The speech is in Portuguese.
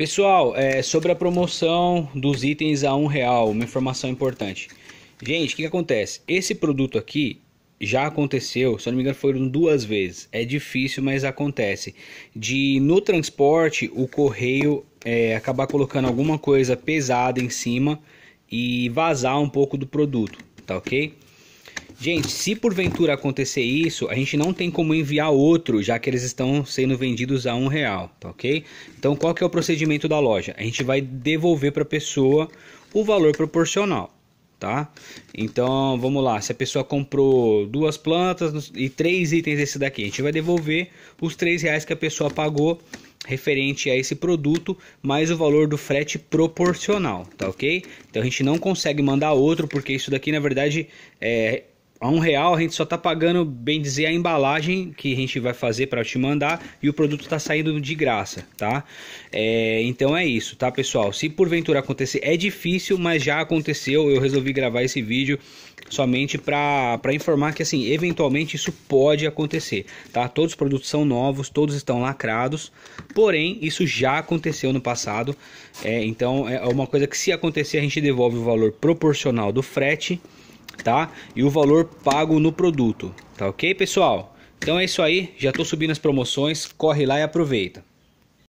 Pessoal, é, sobre a promoção dos itens a um real, uma informação importante. Gente, o que, que acontece? Esse produto aqui já aconteceu, se eu não me engano, foram duas vezes. É difícil, mas acontece. De no transporte, o correio é, acabar colocando alguma coisa pesada em cima e vazar um pouco do produto, tá ok? Gente, se porventura acontecer isso, a gente não tem como enviar outro, já que eles estão sendo vendidos a um real, tá ok? Então, qual que é o procedimento da loja? A gente vai devolver para a pessoa o valor proporcional, tá? Então, vamos lá. Se a pessoa comprou duas plantas e três itens desse daqui, a gente vai devolver os três reais que a pessoa pagou referente a esse produto, mais o valor do frete proporcional, tá ok? Então a gente não consegue mandar outro, porque isso daqui na verdade é, a um real a gente só está pagando, bem dizer, a embalagem que a gente vai fazer para te mandar e o produto está saindo de graça, tá? É, então é isso, tá, pessoal? Se porventura acontecer, é difícil, mas já aconteceu. Eu resolvi gravar esse vídeo somente para informar que, assim, eventualmente isso pode acontecer, tá? Todos os produtos são novos, todos estão lacrados, porém, isso já aconteceu no passado. É, então é uma coisa que, se acontecer, a gente devolve o valor proporcional do frete tá? E o valor pago no produto, tá ok, pessoal? Então é isso aí, já estou subindo as promoções, corre lá e aproveita.